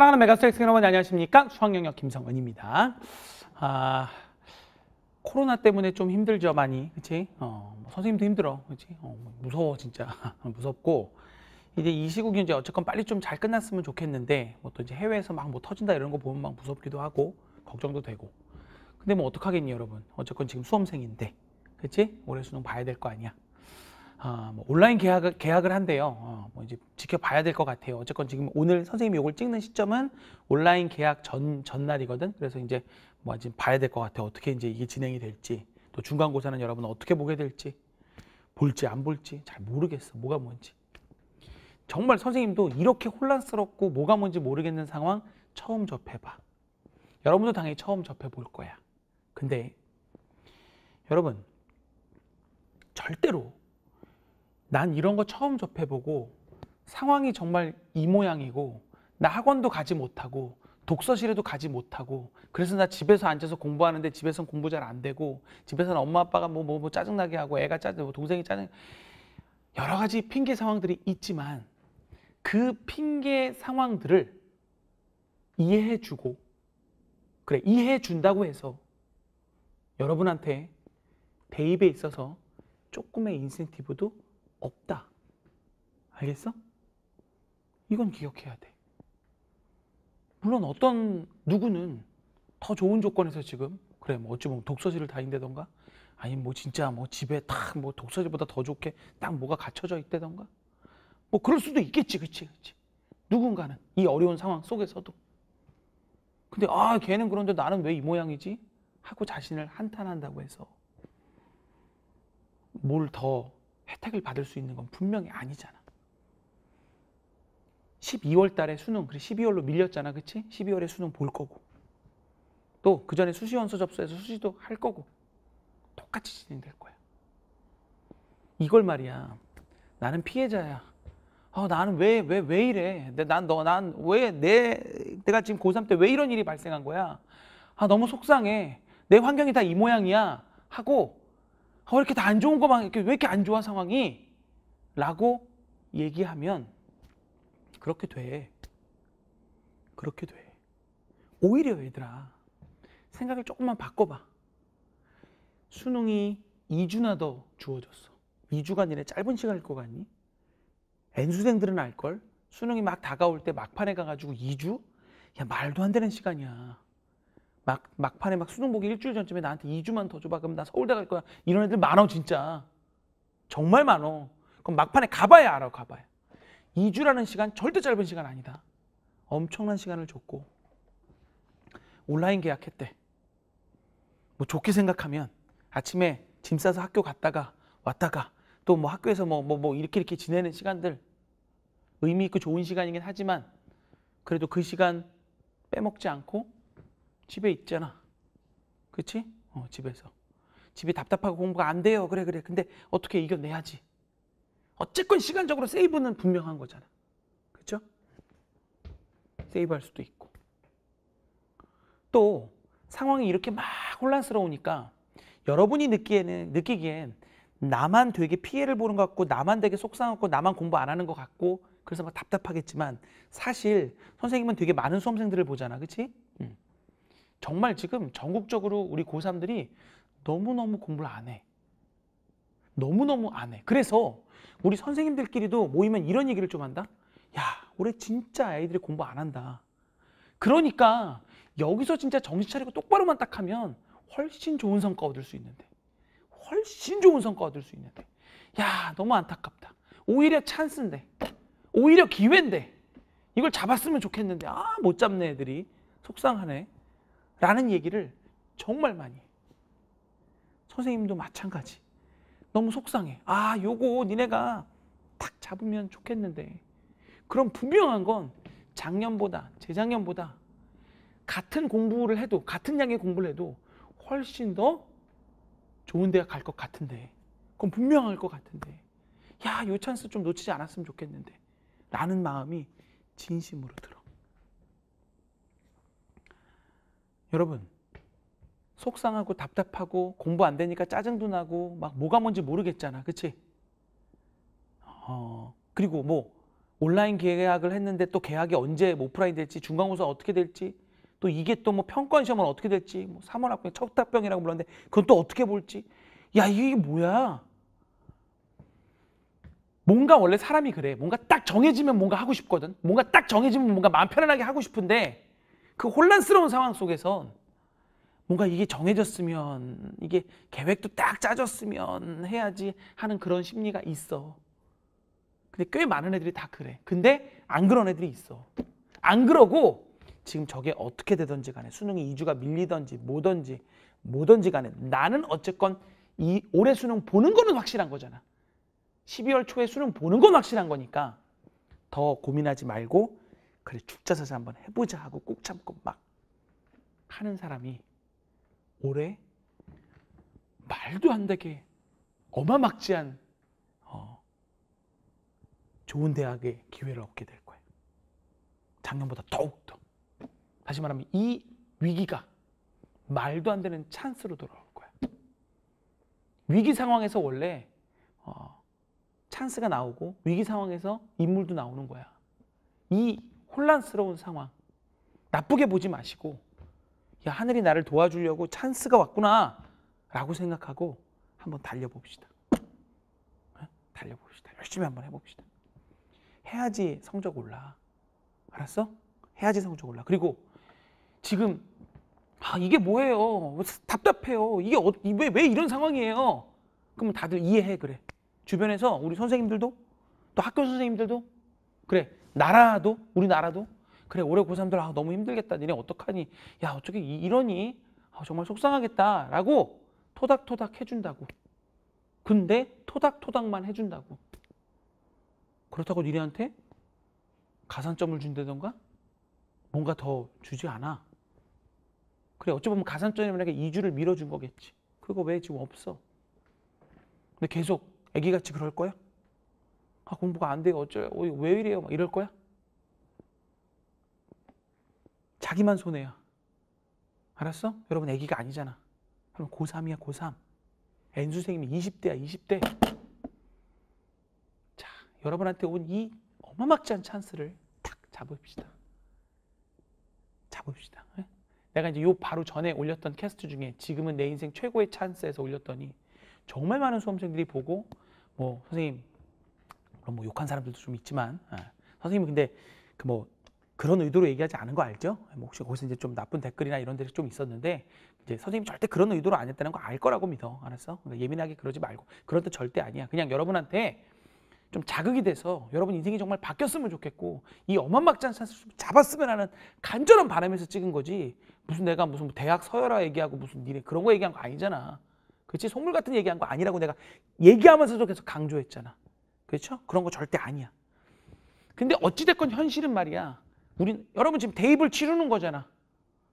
사랑하는 메가스트엑스 여러분 안녕하십니까? 수학 영역 김성은입니다. 아, 코로나 때문에 좀 힘들죠 많이, 그치 어, 뭐 선생님도 힘들어, 그렇 어, 뭐 무서워 진짜 무섭고 이제 이 시국이 이제 어쨌건 빨리 좀 잘 끝났으면 좋겠는데 뭐 또 이제 해외에서 막 뭐 터진다 이런 거 보면 막 무섭기도 하고 걱정도 되고. 근데 뭐 어떡하겠니 여러분? 어쨌건 지금 수험생인데, 그치 올해 수능 봐야 될 거 아니야. 아, 뭐 온라인 계약을, 계약을 한대요. 어, 이제 지켜봐야 될 것 같아요. 어쨌건 지금 오늘 선생님이 이걸 찍는 시점은 온라인 계약 전 전날이거든. 그래서 이제 뭐 지금 봐야 될 것 같아요. 어떻게 이제 이게 진행이 될지 또 중간고사는 여러분 어떻게 보게 될지 볼지 안 볼지 잘 모르겠어. 뭐가 뭔지. 정말 선생님도 이렇게 혼란스럽고 뭐가 뭔지 모르겠는 상황 처음 접해봐. 여러분도 당연히 처음 접해볼 거야. 근데 여러분 절대로 난 이런 거 처음 접해보고 상황이 정말 이 모양이고 나 학원도 가지 못하고 독서실에도 가지 못하고 그래서 나 집에서 앉아서 공부하는데 집에서는 공부 잘 안 되고 집에서는 엄마 아빠가 뭐 뭐 뭐, 뭐 짜증나게 하고 애가 짜증 나고 뭐 동생이 짜증 여러 가지 핑계 상황들이 있지만 그 핑계 상황들을 이해해 주고 그래 이해해 준다고 해서 여러분한테 대입에 있어서 조금의 인센티브도 없다. 알겠어? 이건 기억해야 돼. 물론 어떤 누구는 더 좋은 조건에서 지금 그래 뭐 어찌 보면 독서실을 다닌다던가 아니면 뭐 진짜 뭐 집에 딱뭐 독서실보다 더 좋게 딱 뭐가 갖춰져 있다던가 뭐 그럴 수도 있겠지 그치 그치 누군가는 이 어려운 상황 속에서도 근데 아 걔는 그런데 나는 왜 이 모양이지 하고 자신을 한탄한다고 해서 뭘 더 혜택을 받을 수 있는 건 분명히 아니잖아 12월 달에 수능, 그래 12월로 밀렸잖아, 그치? 12월에 수능 볼 거고. 또 그 전에 수시원서 접수해서 수시도 할 거고. 똑같이 진행될 거야. 이걸 말이야. 나는 피해자야. 어, 나는 왜, 왜, 왜 이래? 난, 너, 난, 왜, 내, 내가 지금 고3 때 왜 이런 일이 발생한 거야? 아, 너무 속상해. 내 환경이 다 이 모양이야. 하고, 어, 이렇게 다 안 좋은 거만, 왜 이렇게 안 좋아 상황이? 라고 얘기하면 그렇게 돼. 그렇게 돼. 오히려 얘들아, 생각을 조금만 바꿔봐. 수능이 2주나 더 주어졌어. 2주간이라 짧은 시간일 것 같니? N수생들은 알걸? 수능이 막 다가올 때 막판에 가가지고 2주? 야, 말도 안 되는 시간이야. 막, 막판에 막 수능 보기 일주일 전쯤에 나한테 2주만 더 줘봐. 그럼 나 서울대 갈 거야. 이런 애들 많어, 진짜. 정말 많어. 그럼 막판에 가봐야 알아, 가봐야. 2주라는 시간 절대 짧은 시간 아니다. 엄청난 시간을 줬고 온라인 계약했대. 뭐 좋게 생각하면 아침에 짐 싸서 학교 갔다가 왔다가 또 뭐 학교에서 뭐뭐뭐 뭐, 뭐 이렇게 이렇게 지내는 시간들 의미 있고 좋은 시간이긴 하지만 그래도 그 시간 빼먹지 않고 집에 있잖아. 그렇지? 어, 집에서. 집이 답답하고 공부가 안 돼요. 그래 그래. 근데 어떻게 이겨내야지. 어쨌건 시간적으로 세이브는 분명한 거잖아. 그렇죠? 세이브할 수도 있고. 또 상황이 이렇게 막 혼란스러우니까 여러분이 느끼에는 느끼기엔 나만 되게 피해를 보는 것 같고 나만 되게 속상하고 나만 공부 안 하는 것 같고 그래서 막 답답하겠지만 사실 선생님은 되게 많은 수험생들을 보잖아. 그치 음. 정말 지금 전국적으로 우리 고3들이 너무너무 공부를 안 해. 너무너무 안 해. 그래서 우리 선생님들끼리도 모이면 이런 얘기를 좀 한다. 야, 올해 진짜 아이들이 공부 안 한다. 그러니까 여기서 진짜 정신 차리고 똑바로만 딱 하면 훨씬 좋은 성과 얻을 수 있는데. 훨씬 좋은 성과 얻을 수 있는데. 야, 너무 안타깝다. 오히려 찬스인데. 오히려 기회인데. 이걸 잡았으면 좋겠는데. 아, 못 잡네 애들이. 속상하네. 라는 얘기를 정말 많이 해. 선생님도 마찬가지. 너무 속상해. 아, 요거 니네가 탁 잡으면 좋겠는데. 그럼 분명한 건 작년보다, 재작년보다 같은 공부를 해도, 같은 양의 공부를 해도 훨씬 더 좋은 데가 갈 것 같은데. 그건 분명할 것 같은데. 야, 요 찬스 좀 놓치지 않았으면 좋겠는데. 라는 마음이 진심으로 들어. 여러분, 속상하고 답답하고 공부 안 되니까 짜증도 나고 막 뭐가 뭔지 모르겠잖아. 그치? 어, 그리고 뭐 온라인 계약을 했는데 또 계약이 언제 뭐 오프라인 될지 중간고사 어떻게 될지 또 이게 또 뭐 평가원 시험은 어떻게 될지 뭐 3월 학번에 척답병이라고 불렀는데 그건 또 어떻게 볼지 야 이게 뭐야 뭔가 원래 사람이 그래 뭔가 딱 정해지면 뭔가 하고 싶거든 뭔가 딱 정해지면 뭔가 마음 편안하게 하고 싶은데 그 혼란스러운 상황 속에선 뭔가 이게 정해졌으면 이게 계획도 딱 짜졌으면 해야지 하는 그런 심리가 있어. 근데 꽤 많은 애들이 다 그래. 근데 안 그런 애들이 있어. 안 그러고 지금 저게 어떻게 되든지 간에 수능이 2주가 밀리든지 뭐든지 뭐든지 간에 나는 어쨌건 이 올해 수능 보는 거는 확실한 거잖아. 12월 초에 수능 보는 건 확실한 거니까 더 고민하지 말고 그래 죽자사자 한번 해보자 하고 꾹 참고 막 하는 사람이 올해 말도 안 되게 어마막지한 어, 좋은 대학의 기회를 얻게 될 거예요. 작년보다 더욱더. 다시 말하면 이 위기가 말도 안 되는 찬스로 돌아올 거야. 위기 상황에서 원래 어, 찬스가 나오고 위기 상황에서 인물도 나오는 거야. 이 혼란스러운 상황 나쁘게 보지 마시고 야, 하늘이 나를 도와주려고 찬스가 왔구나. 라고 생각하고 한번 달려봅시다. 예? 달려봅시다. 열심히 한번 해봅시다. 해야지 성적 올라. 알았어? 해야지 성적 올라. 그리고 지금 아 이게 뭐예요? 답답해요. 이게 어, 왜, 왜 이런 상황이에요? 그러면 다들 이해해 그래. 주변에서 우리 선생님들도 또 학교 선생님들도 그래. 나라도 우리나라도 그래 올해 고3들 아 너무 힘들겠다 니네 어떡하니 야 어떻게 이러니 아, 정말 속상하겠다 라고 토닥토닥 해준다고 근데 토닥토닥만 해준다고 그렇다고 니네한테 가산점을 준다던가 뭔가 더 주지 않아 그래 어찌 보면 가산점이라는 게 2주를 밀어준 거겠지 그거 왜 지금 없어 근데 계속 애기같이 그럴 거야? 아 공부가 안돼어쩌왜 어, 이래요 막 이럴 거야? 자기만 손해야. 알았어? 여러분 애기가 아니잖아. 그럼 고3이야 고3. N수생이면 20대야 20대. 자 여러분한테 온 이 어마막지한 찬스를 탁 잡읍시다. 잡읍시다. 예? 내가 이제 요 바로 전에 올렸던 캐스트 중에 지금은 내 인생 최고의 찬스에서 올렸더니 정말 많은 수험생들이 보고 뭐 선생님 물론 뭐 욕한 사람들도 좀 있지만 아, 예. 선생님 근데 그뭐 그런 의도로 얘기하지 않은 거 알죠? 뭐 혹시 거기서 이제 좀 나쁜 댓글이나 이런 데가 좀 있었는데 이제 선생님 절대 그런 의도로 안 했다는 거 알 거라고 믿어. 알았어? 그러니까 예민하게 그러지 말고 그런 뜻 절대 아니야. 그냥 여러분한테 좀 자극이 돼서 여러분 인생이 정말 바뀌었으면 좋겠고 이어마막지장 찬스 잡았으면 하는 간절한 바람에서 찍은 거지 무슨 내가 무슨 뭐 대학 서열화 얘기하고 무슨 니네 그런 거 얘기한 거 아니잖아 그렇지 속물 같은 얘기한 거 아니라고 내가 얘기하면서도 계속 강조했잖아 그렇죠 그런 거 절대 아니야 근데 어찌됐건 현실은 말이야 우린 여러분 지금 대입을 치르는 거잖아.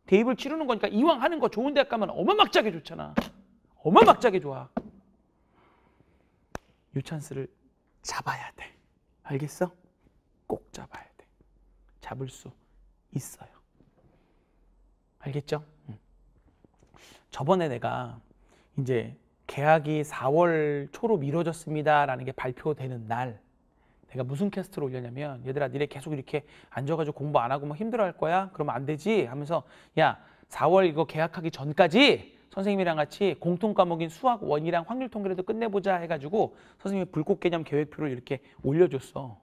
대입을 치르는 거니까 이왕 하는 거 좋은 대학 가면 어마막지게 좋잖아. 어마막지게 좋아. 유 찬스를 잡아야 돼. 알겠어? 꼭 잡아야 돼. 잡을 수 있어요. 알겠죠? 저번에 내가 이제 계약이 4월 초로 미뤄졌습니다라는 게 발표되는 날 내가 무슨 캐스트로 올렸냐면 얘들아 니네 계속 이렇게 앉아가지고 공부 안 하고 막 힘들어할 거야? 그러면 안 되지 하면서 야 4월 이거 계약하기 전까지 선생님이랑 같이 공통 과목인 수학 원이랑 확률 통계라도 끝내보자 해가지고 선생님이 불꽃 개념 계획표를 이렇게 올려줬어.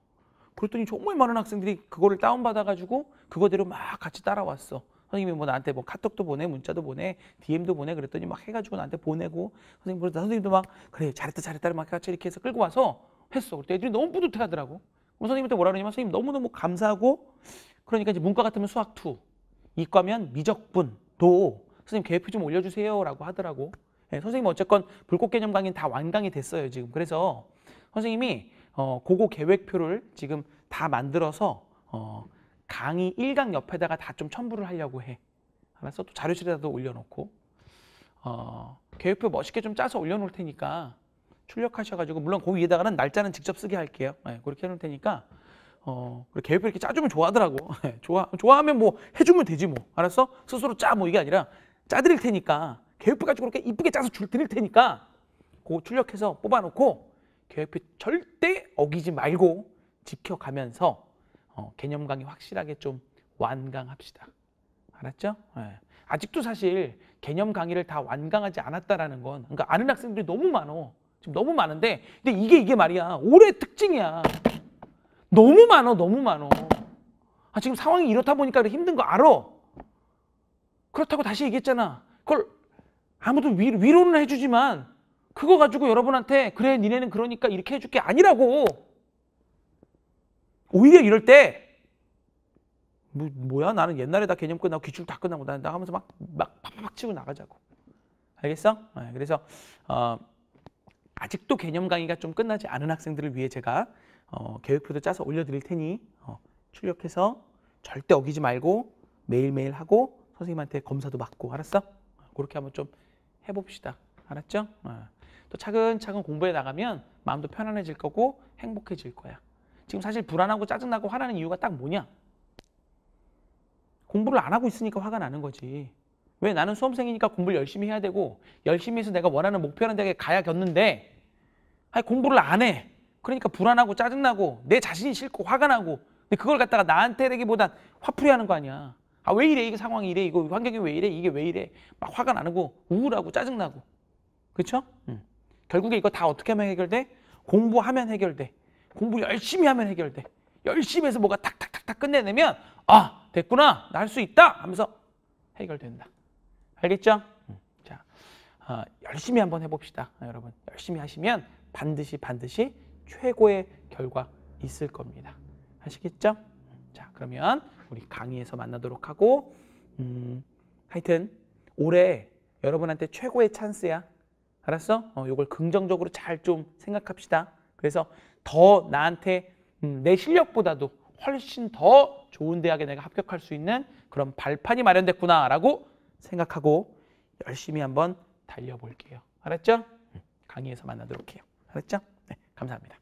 그랬더니 정말 많은 학생들이 그거를 다운받아가지고 그거대로 막 같이 따라왔어. 선생님이 뭐 나한테 뭐 카톡도 보내, 문자도 보내, DM도 보내 그랬더니 막 해가지고 나한테 보내고 선생님 보냈다 선생님도 막 그래 잘했다 잘했다 막 같이 이렇게 해서 끌고 와서 했어. 그때 애들이 너무 뿌듯해하더라고. 그럼 선생님한테 뭐라 그러냐면 선생님 너무너무 감사하고 그러니까 이제 문과 같으면 수학 2, 이과면 미적분, 도 선생님 계획표 좀 올려주세요라고 하더라고. 네, 예, 선생님 어쨌건 불꽃 개념 강의는 다 완강이 됐어요 지금. 그래서 선생님이 어, 고고 계획표를 지금 다 만들어서 어, 강의 1강 옆에다가 다 좀 첨부를 하려고 해. 알았어? 또 자료실에다도 올려놓고 어, 계획표 멋있게 좀 짜서 올려놓을 테니까 출력하셔가지고 물론 그 위에다가는 날짜는 직접 쓰게 할게요. 네, 그렇게 해놓을 테니까 어, 계획표 이렇게 짜주면 좋아하더라고. 네, 좋아 좋아하면 뭐 해주면 되지 뭐. 알았어? 스스로 짜 뭐 이게 아니라 짜드릴 테니까 계획표 가지고 그렇게 이쁘게 짜서 줄 드릴 테니까 그거 출력해서 뽑아놓고 계획표 절대 어기지 말고 지켜가면서 어, 개념 강의 확실하게 좀 완강합시다. 알았죠? 네. 아직도 사실 개념 강의를 다 완강하지 않았다라는 건 그러니까 아는 학생들이 너무 많어. 지금 너무 많은데 근데 이게 이게 말이야. 올해 특징이야. 너무 많어. 너무 많어. 아 지금 상황이 이렇다 보니까 힘든 거 알아. 그렇다고 다시 얘기했잖아. 그걸 아무도 위, 위로는 해주지만 그거 가지고 여러분한테 그래 니네는 그러니까 이렇게 해줄 게 아니라고 오히려 이럴 때 뭐, 뭐야 나는 옛날에 다 개념 끝나고 기출 다 끝나고 나, 나 하면서 막막 팍팍 치고 나가자고 알겠어? 네, 그래서 어, 아직도 개념 강의가 좀 끝나지 않은 학생들을 위해 제가 어, 계획표도 짜서 올려드릴 테니 어, 출력해서 절대 어기지 말고 매일매일 하고 선생님한테 검사도 받고 알았어? 그렇게 한번 좀 해봅시다. 알았죠? 어. 또 차근차근 공부해 나가면 마음도 편안해질 거고 행복해질 거야. 지금 사실 불안하고 짜증나고 화나는 이유가 딱 뭐냐? 공부를 안 하고 있으니까 화가 나는 거지. 왜 나는 수험생이니까 공부를 열심히 해야 되고 열심히 해서 내가 원하는 목표하는 데에 가야겠는데 아니 공부를 안 해. 그러니까 불안하고 짜증나고 내 자신이 싫고 화가 나고 근데 그걸 갖다가 나한테라기보단 화풀이하는 거 아니야. 아 왜 이래 이게 상황이 이래 이거 환경이 왜 이래 이게 왜 이래 막 화가 나고 우울하고 짜증나고 그렇죠? 음. 결국에 이거 다 어떻게 하면 해결돼? 공부하면 해결돼. 공부 열심히 하면 해결돼. 열심히 해서 뭐가 탁탁탁탁 끝내내면 아 됐구나 나 할 수 있다 하면서 해결된다. 알겠죠? 음, 자, 어, 열심히 한번 해봅시다. 여러분, 열심히 하시면 반드시 반드시 최고의 결과 있을 겁니다. 아시겠죠? 자, 그러면 우리 강의에서 만나도록 하고, 음, 하여튼 올해 여러분한테 최고의 찬스야. 알았어? 어, 요걸 긍정적으로 잘 좀 생각합시다. 그래서 더 나한테 음, 내 실력보다도 훨씬 더 좋은 대학에 내가 합격할 수 있는 그런 발판이 마련됐구나라고 생각하고 열심히 한번 달려볼게요. 알았죠? 강의에서 만나도록 해요. 알았죠? 네, 감사합니다.